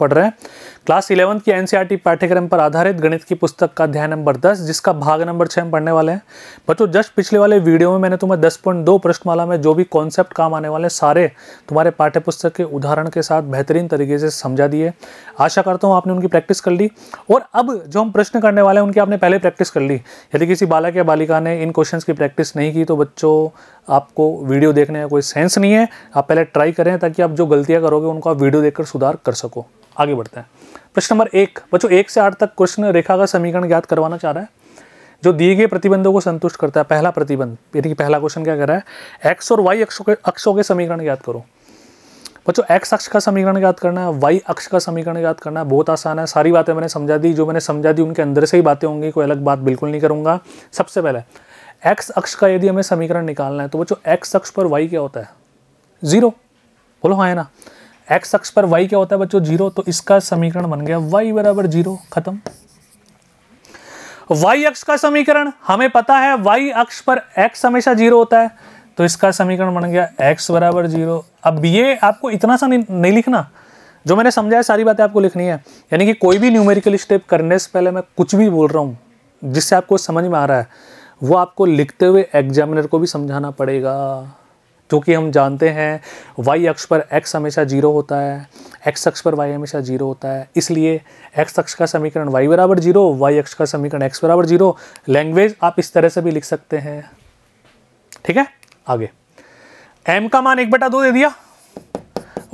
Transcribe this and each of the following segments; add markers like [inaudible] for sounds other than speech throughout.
पढ़ रहे हैं क्लास इलेवंथ की एनसीईआरटी पाठ्यक्रम पर आधारित गणित की पुस्तक का अध्याय नंबर 10 जिसका भाग नंबर छः हम पढ़ने वाले हैं बच्चों जस्ट पिछले वाले वीडियो में मैंने तुम्हें 10.2 प्रश्नमाला में जो भी कॉन्सेप्ट काम आने वाले सारे तुम्हारे पाठ्य पुस्तक के उदाहरण के साथ बेहतरीन तरीके से समझा दिए आशा करता हूँ आपने उनकी प्रैक्टिस कर ली और अब जो हम प्रश्न करने वाले हैं उनकी आपने पहले प्रैक्टिस कर ली यदि किसी बालक या बालिका ने इन क्वेश्चन की प्रैक्टिस नहीं की तो बच्चों आपको वीडियो देखने का कोई सेंस नहीं है आप पहले ट्राई करें ताकि आप जो गलतियाँ करोगे उनको आप वीडियो देखकर सुधार कर सको आगे बढ़ते हैं प्रश्न नंबर एक बच्चों एक से आठ तक क्वेश्चन रेखा का समीकरण ज्ञात करवाना चाह रहा है जो दिए गए प्रतिबंधों को संतुष्ट करता है पहला प्रतिबंध यानी कि पहला क्वेश्चन क्या कर रहा है एक्स और वाई अक्षों के अक्षों के समीकरण याद करो बच्चों एक्स अक्ष का समीकरण याद करना है वाई अक्ष का समीकरण याद करना है बहुत आसान है सारी बातें मैंने समझा दी जो मैंने समझा दी उनके अंदर से ही बातें होंगी कोई अलग बात बिल्कुल नहीं करूंगा सबसे पहले एक्स अक्ष का यदि हमें समीकरण निकालना है तो बच्चों एक्स अक्ष पर वाई क्या होता है जीरो बोलो हाँ ना एक्स अक्ष पर वाई क्या होता है बच्चों जीरो तो इसका समीकरण बन गया वाई बराबर जीरो खत्म वाई अक्ष का समीकरण हमें पता है वाई अक्ष पर एक्स हमेशा जीरो होता है तो इसका समीकरण बन गया एक्स बराबर जीरो अब ये आपको इतना सा नहीं, नहीं लिखना जो मैंने समझाया सारी बातें आपको लिखनी है यानी कि कोई भी न्यूमेरिकल स्टेप करने से पहले मैं कुछ भी बोल रहा हूँ जिससे आपको समझ में आ रहा है वो आपको लिखते हुए एग्जामिनर को भी समझाना पड़ेगा जो कि हम जानते हैं वाई अक्ष पर एक्स हमेशा जीरो होता है एक्स अक्ष पर वाई हमेशा जीरो होता है इसलिए एक्स अक्ष का समीकरण वाई बराबर जीरो वाई अक्ष का समीकरण एक्स बराबर जीरो लैंग्वेज आप इस तरह से भी लिख सकते हैं ठीक है आगे एम का मान एक बटा दो दे दिया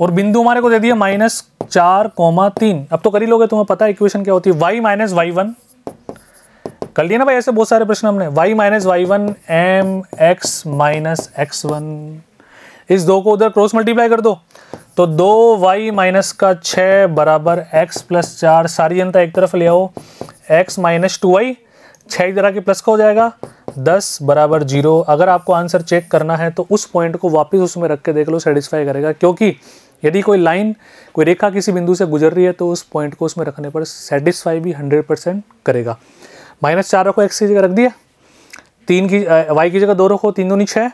और बिंदु हमारे को दे दिया माइनस चार कोमा तीन अब तो करी लोगे तुम्हें पता है इक्वेशन क्या होती है वाई माइनस वाई वन कर लिया ना भाई ऐसे बहुत सारे प्रश्न हमने y minus y one m x minus x one इस दो को उधर क्रॉस मल्टीप्लाई कर दो तो दो वाई माइनस का छः बराबर एक्स प्लस चार सारी जनता एक तरफ ले आओ एक्स माइनस टू वाई छः तरह के प्लस का हो जाएगा दस बराबर जीरो अगर आपको आंसर चेक करना है तो उस पॉइंट को वापस उसमें रख के देख लो सेटिस्फाई करेगा क्योंकि यदि कोई लाइन कोई रेखा किसी बिंदु से गुजर रही है तो उस पॉइंट को उसमें रखने पर सेटिस्फाई भी हंड्रेड परसेंट करेगा माइनस चार रखो एक्स की जगह रख दिया तीन की वाई की जगह दो रखो तीन दूनी छः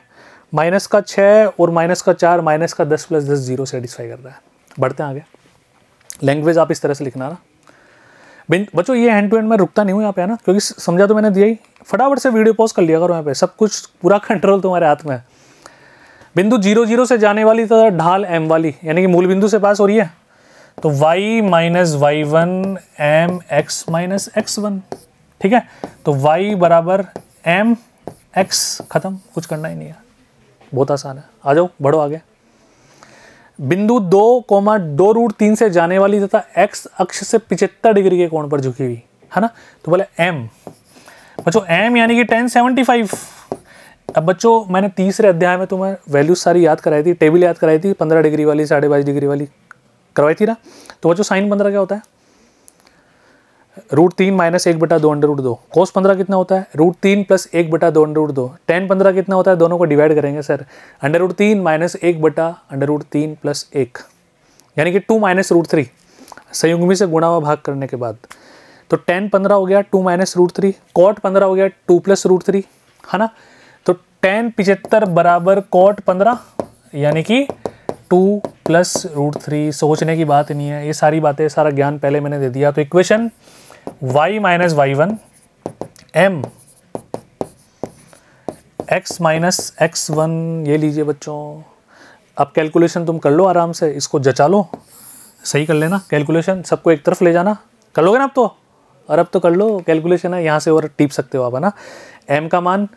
माइनस का छः और माइनस का चार माइनस का दस प्लस दस जीरो सेटिस्फाई कर रहा है बढ़ते हैं आगे लैंग्वेज आप इस तरह से लिखना ना बिन बच्चों ये हैंड टू हैंड मैं रुकता नहीं हूँ यहाँ पे है ना क्योंकि समझा तो मैंने दिया ही फटाफट से वीडियो पॉज कर लिया करो यहाँ पे सब कुछ पूरा कंट्रोल [laughs] तुम्हारे हाथ में है बिंदु जीरो जीरो से जाने वाली तो ढाल एम वाली यानी कि मूल बिंदु से पास हो रही है तो y minus y one m x minus x one ठीक है तो y बराबर एम एक्स खत्म कुछ करना ही नहीं है बहुत आसान है आ जाओ बढ़ो आगे बिंदु दो कोमा दो रूट तीन से जाने वाली तथा एक्स अक्ष से पिछहत्तर डिग्री के कोण पर झुकी हुई है ना तो बोले एम बच्चों एम यानी कि टेन सेवेंटी फाइव अब बच्चों मैंने तीसरे अध्याय में तुम्हें वैल्यू सारी याद कराई थी टेबल याद कराई थी पंद्रह डिग्री वाली साढ़े बाईस डिग्री वाली करवाई थी ना तो बच्चों साइन पंद्रह क्या होता है रूट तीन माइनस एक बटा दो अंडर रूट दो कोस पंद्रह कितना होता है रूट तीन प्लस एक बटा दो अंडर रूट दो टेन पंद्रह कितना होता है दोनों को डिवाइड करेंगे सर अंडर रूट तीन माइनस एक बटा अंडर रूट तीन प्लस एक यानी कि टू माइनस रूट थ्री संयुग्मी से गुणा व भाग करने के बाद तो टेन पंद्रह हो गया two minus root three cot पंद्रह हो गया टू प्लस रूट थ्री है ना तो टेन पिचहत्तर बराबर कॉट पंद्रह यानी कि टू प्लस रूट थ्री सोचने की बात नहीं है ये सारी बातें सारा ज्ञान पहले मैंने दे दिया तो equation y minus y one m x minus x one ये लीजिए बच्चों अब कैलकुलेशन तुम कर लो आराम से इसको जचा लो सही कर लेना कैलकुलेशन सबको एक तरफ ले जाना कर लोगे ना अब तो और अब तो कर लो कैलकुलेशन है यहाँ से और टीप सकते हो आप है ना एम का मान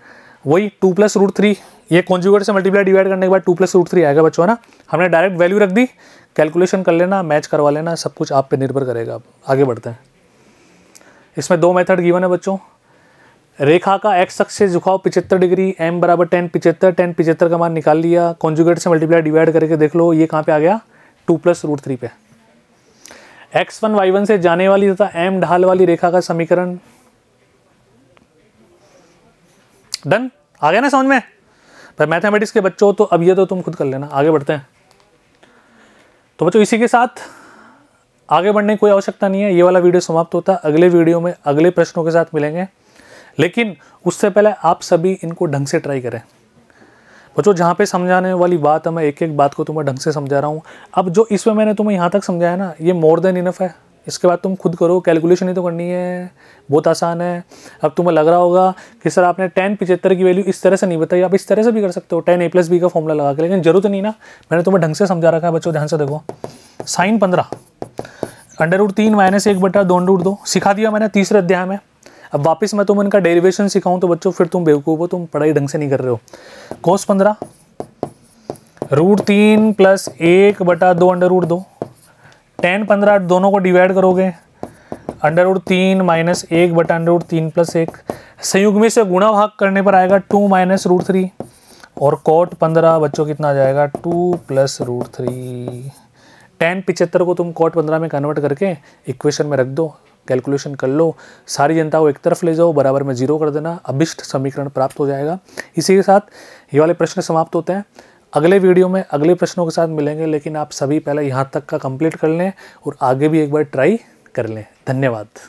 वही टू प्लस रूट थ्री ये कॉन्जुगेट से मल्टीप्लाई डिवाइड करने के बाद टू प्लस रूट थ्री आएगा बच्चों ना हमने डायरेक्ट वैल्यू रख दी कैलकुलेशन कर लेना मैच करवा लेना सब कुछ आप पे निर्भर करेगा आगे बढ़ते हैं इसमें दो मेथड गिवन है बच्चों रेखा का एक्स अक्ष से झुकाव पिचहत्तर डिग्री एम बराबर टेन पिचहत्तर टेन पिचहत्तर का मान निकाल लिया कॉन्जुगेट से मल्टीप्लाई डिवाइड करके देख लो ये कहाँ पे आ गया टू प्लस रूट थ्री पे एक्स वन वाई वन से जाने वाली तथा एम ढाल वाली रेखा का समीकरण डन आ गया ना समझ में पर मैथमेटिक्स के बच्चों तो अब ये तो तुम खुद कर लेना आगे बढ़ते हैं तो बच्चों इसी के साथ आगे बढ़ने की कोई आवश्यकता नहीं है ये वाला वीडियो समाप्त होता है अगले वीडियो में अगले प्रश्नों के साथ मिलेंगे लेकिन उससे पहले आप सभी इनको ढंग से ट्राई करें बच्चों जहाँ पे समझाने वाली बात है मैं एक एक बात को तुम्हें ढंग से समझा रहा हूँ अब जो इसमें मैंने तुम्हें यहाँ तक समझाया ना ये मोर देन इनफ है इसके बाद तुम खुद करो कैलकुलेशन ही तो करनी है बहुत आसान है अब तुम्हें लग रहा होगा कि सर आपने टेन पिचहत्तर की वैल्यू इस तरह से नहीं बताई आप इस तरह से भी कर सकते हो टेन ए प्लस बी का फॉर्मूला लगा के लेकिन जरूरत नहीं ना मैंने तुम्हें ढंग से समझा रखा है बच्चों ध्यान से देखो साइन पंद्रह अंडर रूट तीन माइनस एक बटा दो रूट दो सिखा दिया मैंने तीसरे अध्याय में अब वापस मैं तुम इनका डेरिवेशन सिखाऊं तो बच्चों फिर तुम बेवकूफ़ हो तुम पढ़ाई ढंग से नहीं कर रहे हो कोस पंद्रह रूट तीन प्लस एक बटा दो अंडर रूट दो टेन पंद्रह दोनों को डिवाइड करोगे अंडर उड तीन माइनस एक बट उड तीन प्लस एक संयुग में से गुणा भाग करने पर आएगा टू माइनस रूट थ्री और कोट पंद्रह बच्चों कितना आ जाएगा two plus root three ten पिचहत्तर को तुम कोट पंद्रह में कन्वर्ट करके इक्वेशन में रख दो कैलकुलेशन कर लो सारी जनता को एक तरफ ले जाओ बराबर में जीरो कर देना अभिष्ट समीकरण प्राप्त हो जाएगा इसी के साथ ये वाले प्रश्न समाप्त होते हैं अगले वीडियो में अगले प्रश्नों के साथ मिलेंगे लेकिन आप सभी पहले यहाँ तक का कंप्लीट कर लें और आगे भी एक बार ट्राई कर लें धन्यवाद